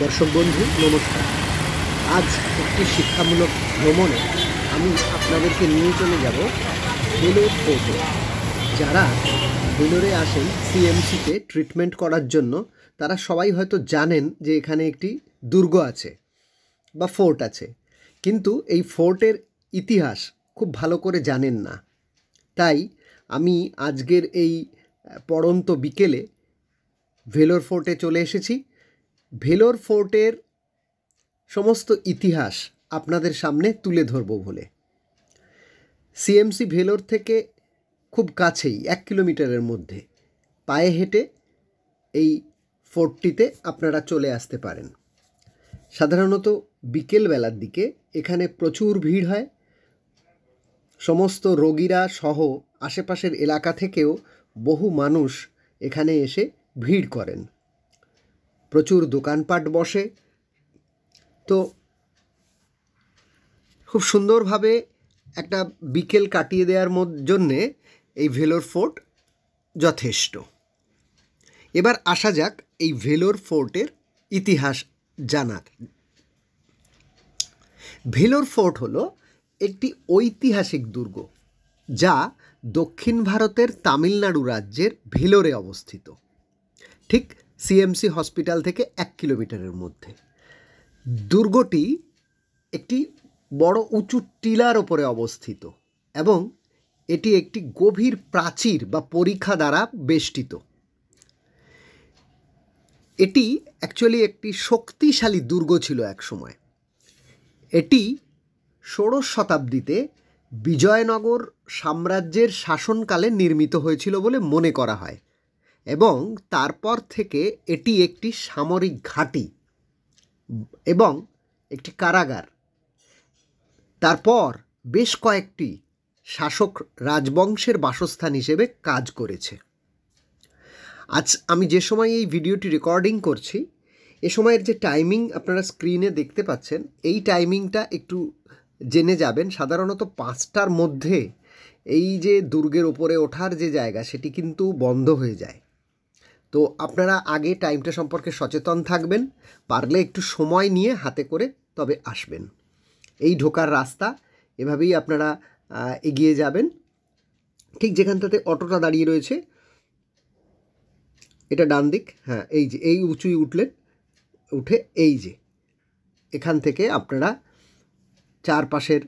দর্শক বন্ধু নমস্কার আজ একটি শিক্ষামূলক ভ্রমণে আমি আপনাদেরকে নিয়ে চলে যাব বেলোর পোর্টে যারা বেলোরে আসেন সিএমসিতে ট্রিটমেন্ট করার জন্য তারা সবাই হয়তো জানেন যে এখানে একটি দুর্গ আছে বা ফোর্ট আছে কিন্তু এই ফোর্টের ইতিহাস খুব ভালো করে জানেন না তাই আমি আজকের এই পড়ন্ত বিকেলে ভেলোর ফোর্টে চলে এসেছি ভেলোর ফোর্টের সমস্ত ইতিহাস আপনাদের সামনে তুলে ধরব বলে সিএমসি ভেলোর থেকে খুব কাছেই এক কিলোমিটারের মধ্যে পায়ে হেঁটে এই ফোর্টটিতে আপনারা চলে আসতে পারেন সাধারণত বিকেলবেলার দিকে এখানে প্রচুর ভিড় হয় সমস্ত রোগীরা সহ আশেপাশের এলাকা থেকেও বহু মানুষ এখানে এসে ভিড় করেন প্রচুর দোকানপাট বসে তো খুব সুন্দরভাবে একটা বিকেল কাটিয়ে দেওয়ার জন্যে এই ভেলোর ফোর্ট যথেষ্ট এবার আসা যাক এই ভেলোর ফোর্টের ইতিহাস জানার ভেলোর ফোর্ট হল একটি ঐতিহাসিক দুর্গ যা দক্ষিণ ভারতের তামিলনাড়ু রাজ্যের ভেলোরে অবস্থিত ঠিক সিএমসি হসপিটাল থেকে এক কিলোমিটারের মধ্যে দুর্গটি একটি বড় উঁচু টিলার ওপরে অবস্থিত এবং এটি একটি গভীর প্রাচীর বা পরীক্ষা দ্বারা বেষ্টিত এটি অ্যাকচুয়ালি একটি শক্তিশালী দুর্গ ছিল এক সময় এটি ষোড়শ শতাব্দীতে বিজয়নগর সাম্রাজ্যের শাসনকালে নির্মিত হয়েছিল বলে মনে করা হয় এবং তারপর থেকে এটি একটি সামরিক ঘাঁটি এবং একটি কারাগার তারপর বেশ কয়েকটি শাসক রাজবংশের বাসস্থান হিসেবে কাজ করেছে আজ আমি যে সময় এই ভিডিওটি রেকর্ডিং করছি এ সময়ের যে টাইমিং আপনারা স্ক্রিনে দেখতে পাচ্ছেন এই টাইমিংটা একটু জেনে যাবেন সাধারণত পাঁচটার মধ্যে এই যে দুর্গের ওপরে ওঠার যে জায়গা সেটি কিন্তু বন্ধ হয়ে যায় তো আপনারা আগে টাইমটা সম্পর্কে সচেতন থাকবেন পারলে একটু সময় নিয়ে হাতে করে তবে আসবেন এই ঢোকার রাস্তা এভাবেই আপনারা এগিয়ে যাবেন ঠিক যেখানটাতে অটোটা দাঁড়িয়ে রয়েছে এটা ডান দিক হ্যাঁ এই যে এই উঁচুই উঠলেন উঠে এই যে এখান থেকে আপনারা চারপাশের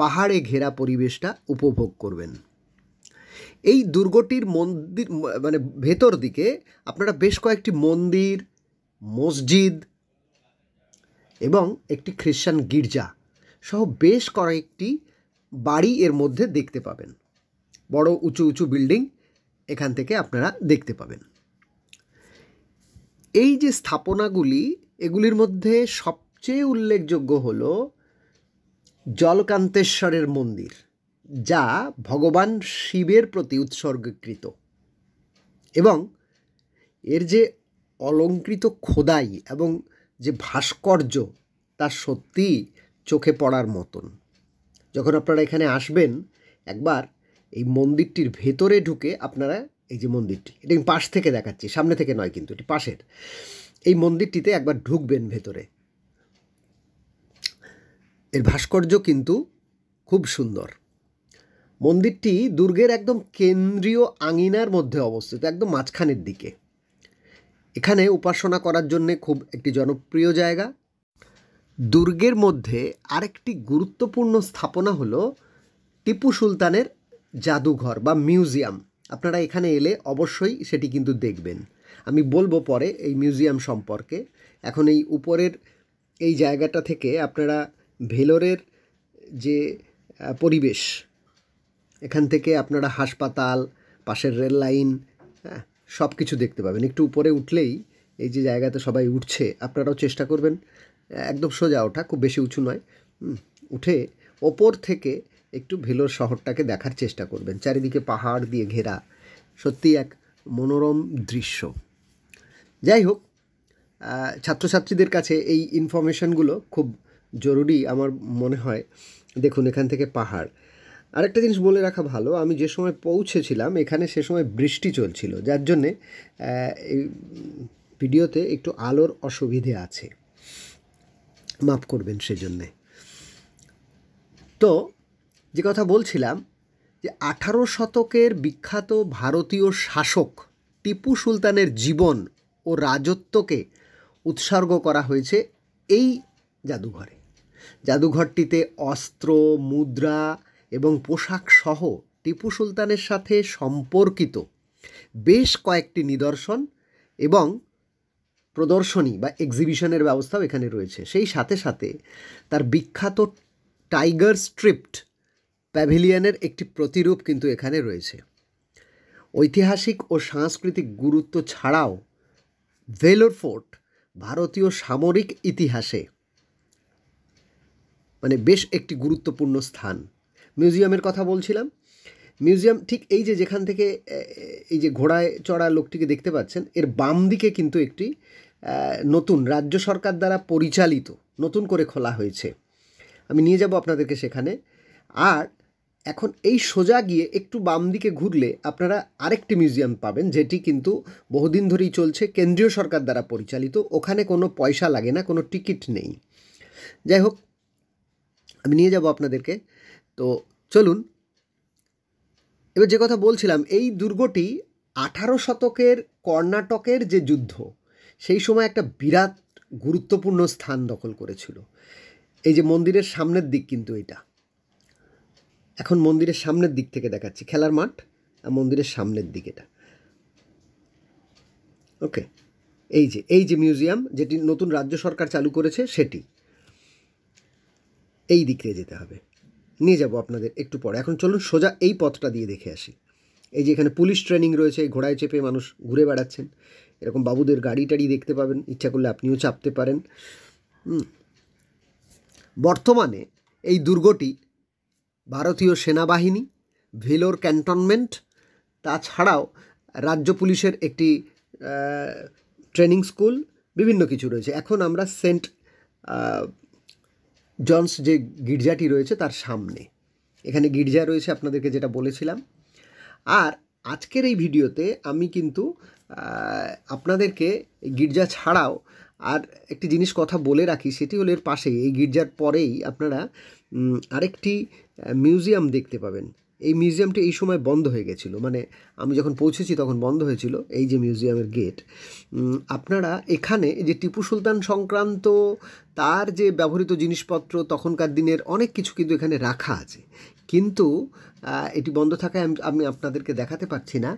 পাহাড়ে ঘেরা পরিবেশটা উপভোগ করবেন এই দুর্গটির মন্দির মানে ভেতর দিকে আপনারা বেশ কয়েকটি মন্দির মসজিদ এবং একটি খ্রিশ্চান গির্জা সহ বেশ কয়েকটি বাড়ি এর মধ্যে দেখতে পাবেন বড় উঁচু উঁচু বিল্ডিং এখান থেকে আপনারা দেখতে পাবেন এই যে স্থাপনাগুলি এগুলির মধ্যে সবচেয়ে উল্লেখযোগ্য হল জলকান্তেশ্বরের মন্দির যা ভগবান শিবের প্রতি উৎসর্গকৃত এবং এর যে অলঙ্কৃত খোদাই এবং যে ভাস্কর্য তা সত্যি চোখে পড়ার মতন যখন আপনারা এখানে আসবেন একবার এই মন্দিরটির ভেতরে ঢুকে আপনারা এই যে মন্দিরটি এটা আমি পাশ থেকে দেখাচ্ছি সামনে থেকে নয় কিন্তু এটি পাশের এই মন্দিরটিতে একবার ঢুকবেন ভেতরে এর ভাস্কর্য কিন্তু খুব সুন্দর মন্দিরটি দুর্গের একদম কেন্দ্রীয় আঙিনার মধ্যে অবস্থিত একদম মাঝখানের দিকে এখানে উপাসনা করার জন্যে খুব একটি জনপ্রিয় জায়গা দুর্গের মধ্যে আরেকটি গুরুত্বপূর্ণ স্থাপনা হল টিপু সুলতানের জাদুঘর বা মিউজিয়াম আপনারা এখানে এলে অবশ্যই সেটি কিন্তু দেখবেন আমি বলবো পরে এই মিউজিয়াম সম্পর্কে এখন এই উপরের এই জায়গাটা থেকে আপনারা ভেলোরের যে পরিবেশ এখান থেকে আপনারা হাসপাতাল পাশের রেল লাইন হ্যাঁ সব কিছু দেখতে পাবেন একটু উপরে উঠলেই এই যে জায়গাতে সবাই উঠছে আপনারাও চেষ্টা করবেন একদম সোজা ওঠা খুব বেশি উঁচু নয় উঠে ওপর থেকে একটু ভেলোর শহরটাকে দেখার চেষ্টা করবেন চারিদিকে পাহাড় দিয়ে ঘেরা সত্যি এক মনোরম দৃশ্য যাই হোক ছাত্রছাত্রীদের কাছে এই ইনফরমেশনগুলো খুব জরুরি আমার মনে হয় দেখুন এখান থেকে পাহাড় আরেকটা জিনিস বলে রাখা ভালো আমি যে সময় পৌঁছেছিলাম এখানে সে সময় বৃষ্টি চলছিল যার জন্যে এই ভিডিওতে একটু আলোর অসুবিধে আছে মাফ করবেন সেজন্যে তো যে কথা বলছিলাম যে আঠারো শতকের বিখ্যাত ভারতীয় শাসক টিপু সুলতানের জীবন ও রাজত্বকে উৎসর্গ করা হয়েছে এই জাদুঘরে জাদুঘরটিতে অস্ত্র মুদ্রা এবং পোশাক সহ টিপু সুলতানের সাথে সম্পর্কিত বেশ কয়েকটি নিদর্শন এবং প্রদর্শনী বা এক্সিবিশনের ব্যবস্থাও এখানে রয়েছে সেই সাথে সাথে তার বিখ্যাত টাইগার স্ট্রিপ্ট প্যাভিলিয়নের একটি প্রতিরূপ কিন্তু এখানে রয়েছে ঐতিহাসিক ও সাংস্কৃতিক গুরুত্ব ছাড়াও ভেলোর ফোর্ট ভারতীয় সামরিক ইতিহাসে মানে বেশ একটি গুরুত্বপূর্ণ স্থান মিউজিয়ামের কথা বলছিলাম মিউজিয়াম ঠিক এই যে যেখান থেকে এই যে ঘোড়ায় চড়া লোকটিকে দেখতে পাচ্ছেন এর বাম দিকে কিন্তু একটি নতুন রাজ্য সরকার দ্বারা পরিচালিত নতুন করে খোলা হয়েছে আমি নিয়ে যাব আপনাদেরকে সেখানে আর এখন এই সোজা গিয়ে একটু বাম দিকে ঘুরলে আপনারা আরেকটি মিউজিয়াম পাবেন যেটি কিন্তু বহুদিন ধরেই চলছে কেন্দ্রীয় সরকার দ্বারা পরিচালিত ওখানে কোনো পয়সা লাগে না কোনো টিকিট নেই যাই হোক আমি নিয়ে যাব আপনাদেরকে তো চলুন এবার যে কথা বলছিলাম এই দুর্গটি আঠারো শতকের কর্ণাটকের যে যুদ্ধ সেই সময় একটা বিরাট গুরুত্বপূর্ণ স্থান দখল করেছিল এই যে মন্দিরের সামনের দিক কিন্তু এটা এখন মন্দিরের সামনের দিক থেকে দেখাচ্ছি খেলার মাঠ আর মন্দিরের সামনের দিক এটা ওকে এই যে এই যে মিউজিয়াম যেটি নতুন রাজ্য সরকার চালু করেছে সেটি এই দিকে যেতে হবে নিয়ে যাব আপনাদের একটু পরে এখন চলুন সোজা এই পথটা দিয়ে দেখে আসি এই যে এখানে পুলিশ ট্রেনিং রয়েছে ঘোড়ায় চেপে মানুষ ঘুরে বেড়াচ্ছেন এরকম বাবুদের গাড়ি টাড়ি দেখতে পাবেন ইচ্ছা করলে আপনিও চাপতে পারেন বর্তমানে এই দুর্গটি ভারতীয় সেনাবাহিনী ভেলোর ক্যান্টনমেন্ট তাছাড়াও রাজ্য পুলিশের একটি ট্রেনিং স্কুল বিভিন্ন কিছু রয়েছে এখন আমরা সেন্ট জনস যে গির্জাটি রয়েছে তার সামনে এখানে গির্জা রয়েছে আপনাদেরকে যেটা বলেছিলাম আর আজকের এই ভিডিওতে আমি কিন্তু আপনাদেরকে গির্জা ছাড়াও আর একটি জিনিস কথা বলে রাখি সেটি হলো এর পাশেই এই গির্জার পরেই আপনারা আরেকটি মিউজিয়াম দেখতে পাবেন এই মিউজিয়ামটি এই সময় বন্ধ হয়ে গেছিলো মানে আমি যখন পৌঁছেছি তখন বন্ধ হয়েছিল এই যে মিউজিয়ামের গেট আপনারা এখানে যে টিপু সুলতান সংক্রান্ত তার যে ব্যবহৃত জিনিসপত্র তখনকার দিনের অনেক কিছু কিন্তু এখানে রাখা আছে কিন্তু এটি বন্ধ থাকায় আমি আপনাদেরকে দেখাতে পারছি না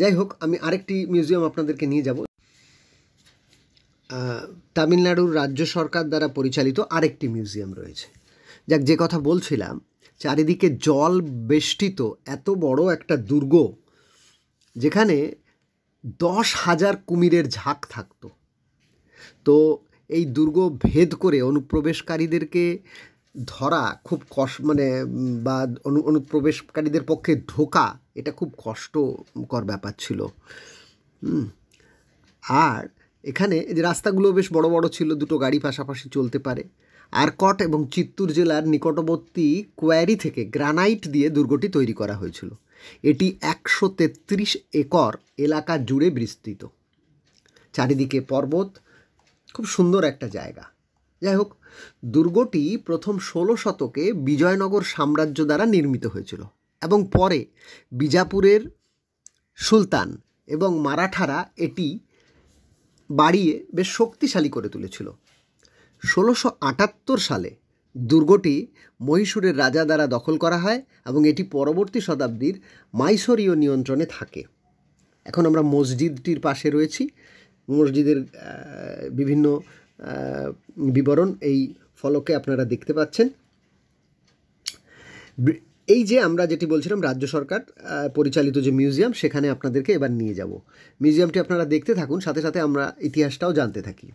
যাই হোক আমি আরেকটি মিউজিয়াম আপনাদেরকে নিয়ে যাব তামিলনাড়ুর রাজ্য সরকার দ্বারা পরিচালিত আরেকটি মিউজিয়াম রয়েছে যাক যে কথা বলছিলাম চারিদিকে জল বেষ্টিত এত বড় একটা দুর্গ যেখানে দশ হাজার কুমিরের ঝাঁক থাকতো তো এই দুর্গ ভেদ করে অনুপ্রবেশকারীদেরকে ধরা খুব কষ মানে বা অনু অনুপ্রবেশকারীদের পক্ষে ঢোকা এটা খুব কষ্টকর ব্যাপার ছিল আর এখানে যে রাস্তাগুলো বেশ বড় বড় ছিল দুটো গাড়ি পাশাপাশি চলতে পারে আরকট এবং চিত্তুর জেলার নিকটবর্তী কোয়ারি থেকে গ্রানাইট দিয়ে দুর্গটি তৈরি করা হয়েছিল এটি একশো তেত্রিশ একর এলাকা জুড়ে বিস্তৃত চারিদিকে পর্বত খুব সুন্দর একটা জায়গা যাই হোক দুর্গটি প্রথম ষোলো শতকে বিজয়নগর সাম্রাজ্য দ্বারা নির্মিত হয়েছিল এবং পরে বিজাপুরের সুলতান এবং মারাঠারা এটি বাড়িয়ে বেশ শক্তিশালী করে তুলেছিল ষোলোশো আটাত্তর সালে দুর্গটি মহীশূরের রাজা দ্বারা দখল করা হয় এবং এটি পরবর্তী শতাব্দীর মাইসরীয় নিয়ন্ত্রণে থাকে এখন আমরা মসজিদটির পাশে রয়েছি মসজিদের বিভিন্ন বিবরণ এই ফলকে আপনারা দেখতে পাচ্ছেন এই যে আমরা যেটি বলছিলাম রাজ্য সরকার পরিচালিত যে মিউজিয়াম সেখানে আপনাদেরকে এবার নিয়ে যাব মিউজিয়ামটি আপনারা দেখতে থাকুন সাথে সাথে আমরা ইতিহাসটাও জানতে থাকি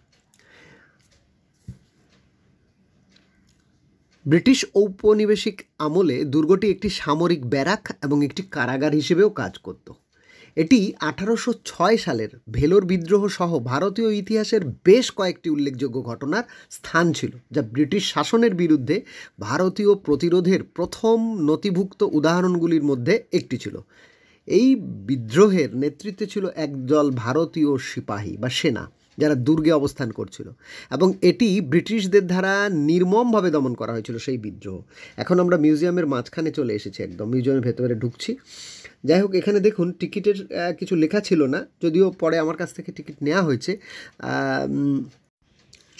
ব্রিটিশ ঔপনিবেশিক আমলে দুর্গটি একটি সামরিক ব্যারাক এবং একটি কারাগার হিসেবেও কাজ করত এটি আঠারোশো ছয় সালের ভেলোর বিদ্রোহ সহ ভারতীয় ইতিহাসের বেশ কয়েকটি উল্লেখযোগ্য ঘটনার স্থান ছিল যা ব্রিটিশ শাসনের বিরুদ্ধে ভারতীয় প্রতিরোধের প্রথম নথিভুক্ত উদাহরণগুলির মধ্যে একটি ছিল এই বিদ্রোহের নেতৃত্বে ছিল একদল ভারতীয় সিপাহী বা সেনা যারা দুর্গে অবস্থান করছিল এবং এটি ব্রিটিশদের দ্বারা নির্মমভাবে দমন করা হয়েছিল সেই বিদ্রোহ এখন আমরা মিউজিয়ামের মাঝখানে চলে এসেছি একদম মিউজিয়ামের ভেতরে ঢুকছি যাই হোক এখানে দেখুন টিকিটের কিছু লেখা ছিল না যদিও পরে আমার কাছ থেকে টিকিট নেওয়া হয়েছে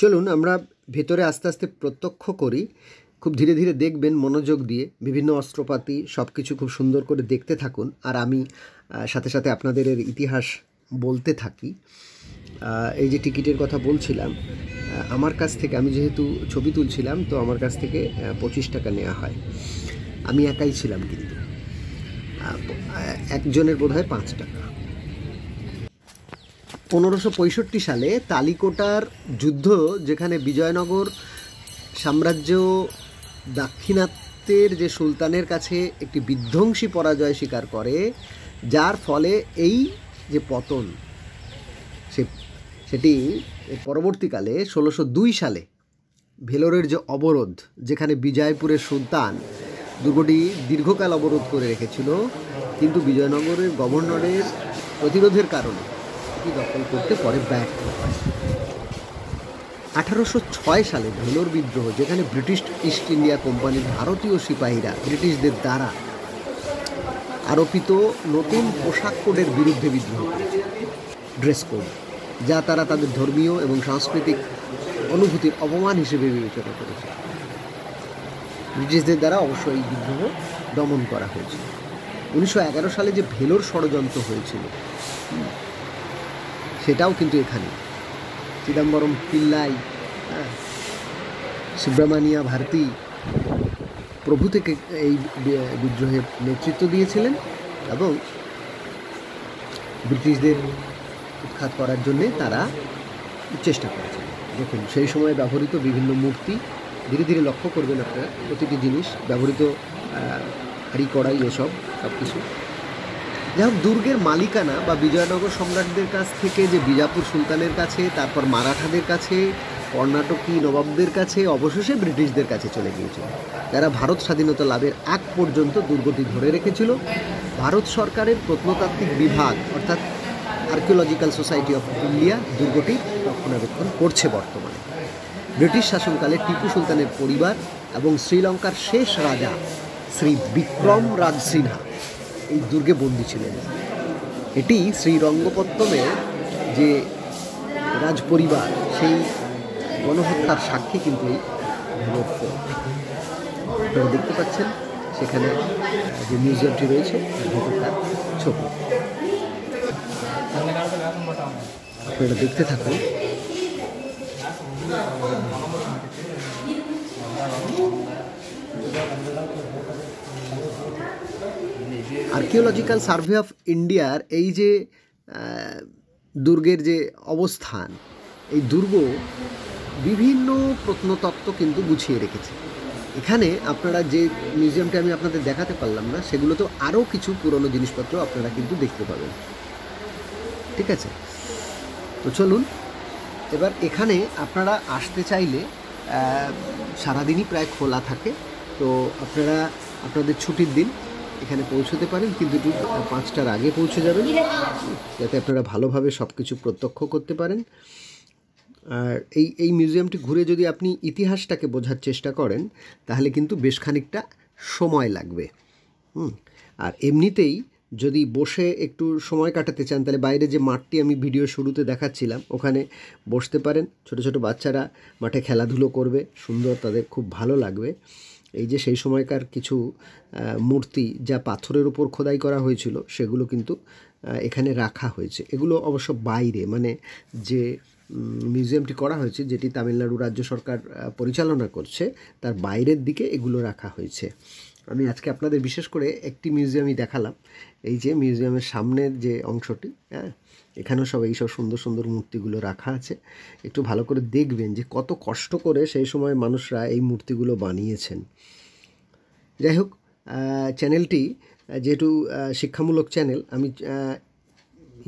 চলুন আমরা ভেতরে আস্তে আস্তে প্রত্যক্ষ করি খুব ধীরে ধীরে দেখবেন মনোযোগ দিয়ে বিভিন্ন অস্ত্রপাতি সব কিছু খুব সুন্দর করে দেখতে থাকুন আর আমি সাথে সাথে আপনাদের ইতিহাস বলতে থাকি এই যে টিকিটের কথা বলছিলাম আমার কাছ থেকে আমি যেহেতু ছবি তুলছিলাম তো আমার কাছ থেকে পঁচিশ টাকা নেওয়া হয় আমি একাই ছিলাম কিন্তু একজনের বোধ হয় পাঁচ টাকা পনেরোশো পঁয়ষট্টি সালে তালিকোটার যুদ্ধ যেখানে বিজয়নগর সাম্রাজ্য দাক্ষিণাত্যের যে সুলতানের কাছে একটি বিধ্বংসী পরাজয় স্বীকার করে যার ফলে এই যে পতন সেটি পরবর্তীকালে ষোলোশো দুই সালে ভেলোরের যে অবরোধ যেখানে বিজয়পুরের সুলতান দুর্গটি দীর্ঘকাল অবরোধ করে রেখেছিল কিন্তু বিজয়নগরের গভর্নরের প্রতিরোধের কারণে এটি দখল করতে পরে ব্যর্থ হয় আঠারোশো ছয় সালে ভেলোর বিদ্রোহ যেখানে ব্রিটিশ ইস্ট ইন্ডিয়া কোম্পানির ভারতীয় সিপাহীরা ব্রিটিশদের দ্বারা আরোপিত নতুন পোশাক কোডের বিরুদ্ধে বিদ্রোহ ড্রেস কোড যা তারা তাদের ধর্মীয় এবং সাংস্কৃতিক অনুভূতির অপমান হিসেবে বিবেচনা করেছে ব্রিটিশদের দ্বারা অবশ্য এই বিদ্রোহ দমন করা হয়েছিল উনিশশো এগারো সালে যে ভেলোর ষড়যন্ত্র হয়েছিল সেটাও কিন্তু এখানে চিদম্বরম পিল্লাই হ্যাঁ, সুব্রমানিয়া ভারতী প্রভু থেকে এই বিদ্রোহের নেতৃত্ব দিয়েছিলেন এবং ব্রিটিশদের উৎখাত করার জন্যে তারা চেষ্টা করেছেন দেখুন সেই সময় ব্যবহৃত বিভিন্ন মূর্তি ধীরে ধীরে লক্ষ্য করবেন আপনারা প্রতিটি জিনিস ব্যবহৃত হাড়ি কড়াই এসব সব কিছু যাই হোক দুর্গের মালিকানা বা বিজয়নগর সম্রাটদের কাছ থেকে যে বিজাপুর সুলতানের কাছে তারপর মারাঠাদের কাছে কর্ণাটকী নবাবদের কাছে অবশেষে ব্রিটিশদের কাছে চলে গিয়েছিল যারা ভারত স্বাধীনতা লাভের আগ পর্যন্ত দুর্গটি ধরে রেখেছিল ভারত সরকারের প্রত্নতাত্ত্বিক বিভাগ অর্থাৎ আর্কিওলজিক্যাল সোসাইটি অফ ইন্ডিয়া দুর্গটি রক্ষণাবেক্ষণ করছে বর্তমানে ব্রিটিশ শাসনকালে টিপু সুলতানের পরিবার এবং শ্রীলঙ্কার শেষ রাজা শ্রী বিক্রম রাজ সিনহা এই দুর্গে বন্দী ছিলেন এটি শ্রীরঙ্গপত্তমে যে রাজ পরিবার সেই গণহত্যার সাক্ষী কিন্তু আপনারা দেখতে পাচ্ছেন সেখানে যে মিউজিয়ামটি রয়েছে ভেতরটা ছবি আপনারা দেখতে থাকুন আর্কিওলজিক্যাল সার্ভে অফ ইন্ডিয়ার এই যে দুর্গের যে অবস্থান এই দুর্গ বিভিন্ন প্রত্নতত্ত্ব কিন্তু গুছিয়ে রেখেছে এখানে আপনারা যে মিউজিয়ামটা আমি আপনাদের দেখাতে পারলাম না সেগুলোতেও আরও কিছু পুরনো জিনিসপত্র আপনারা কিন্তু দেখতে পাবেন ঠিক আছে তো চলুন এবার এখানে আপনারা আসতে চাইলে সারাদিনই প্রায় খোলা থাকে তো আপনারা আপনাদের ছুটির দিন এখানে পৌঁছতে পারেন কিন্তু একটু পাঁচটার আগে পৌঁছে যাবেন যাতে আপনারা ভালোভাবে সব কিছু প্রত্যক্ষ করতে পারেন আর এই এই মিউজিয়ামটি ঘুরে যদি আপনি ইতিহাসটাকে বোঝার চেষ্টা করেন তাহলে কিন্তু বেশ খানিকটা সময় লাগবে হুম আর এমনিতেই যদি বসে একটু সময় কাটাতে চান তাহলে বাইরে যে মাঠটি আমি ভিডিও শুরুতে দেখাচ্ছিলাম ওখানে বসতে পারেন ছোট ছোট বাচ্চারা মাঠে খেলাধুলো করবে সুন্দর তাদের খুব ভালো লাগবে এই যে সেই সময়কার কিছু মূর্তি যা পাথরের উপর খোদাই করা হয়েছিল সেগুলো কিন্তু এখানে রাখা হয়েছে এগুলো অবশ্য বাইরে মানে যে মিউজিয়ামটি করা হয়েছে যেটি তামিলনাড়ু রাজ্য সরকার পরিচালনা করছে তার বাইরের দিকে এগুলো রাখা হয়েছে আমি আজকে আপনাদের বিশেষ করে একটি মিউজিয়ামই দেখালাম এই যে মিউজিয়ামের সামনের যে অংশটি হ্যাঁ এখানেও সব এইসব সুন্দর সুন্দর মূর্তিগুলো রাখা আছে একটু ভালো করে দেখবেন যে কত কষ্ট করে সেই সময় মানুষরা এই মূর্তিগুলো বানিয়েছেন যাই হোক চ্যানেলটি যেহেতু শিক্ষামূলক চ্যানেল আমি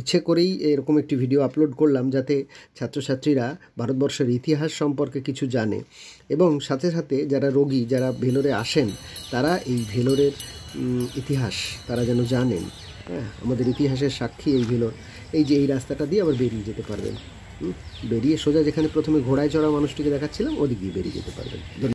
ইচ্ছে করেই এরকম একটি ভিডিও আপলোড করলাম যাতে ছাত্রছাত্রীরা ভারতবর্ষের ইতিহাস সম্পর্কে কিছু জানে এবং সাথে সাথে যারা রোগী যারা ভেলোরে আসেন তারা এই ভেলোরের ইতিহাস তারা যেন জানেন হ্যাঁ আমাদের ইতিহাসের সাক্ষী এই ভেলোর এই যে এই রাস্তাটা দিয়ে আবার বেরিয়ে যেতে পারবেন বেরিয়ে সোজা যেখানে প্রথমে ঘোড়ায় চড়া মানুষটিকে দেখাচ্ছিলাম ওদিক দিয়ে বেরিয়ে যেতে পারবেন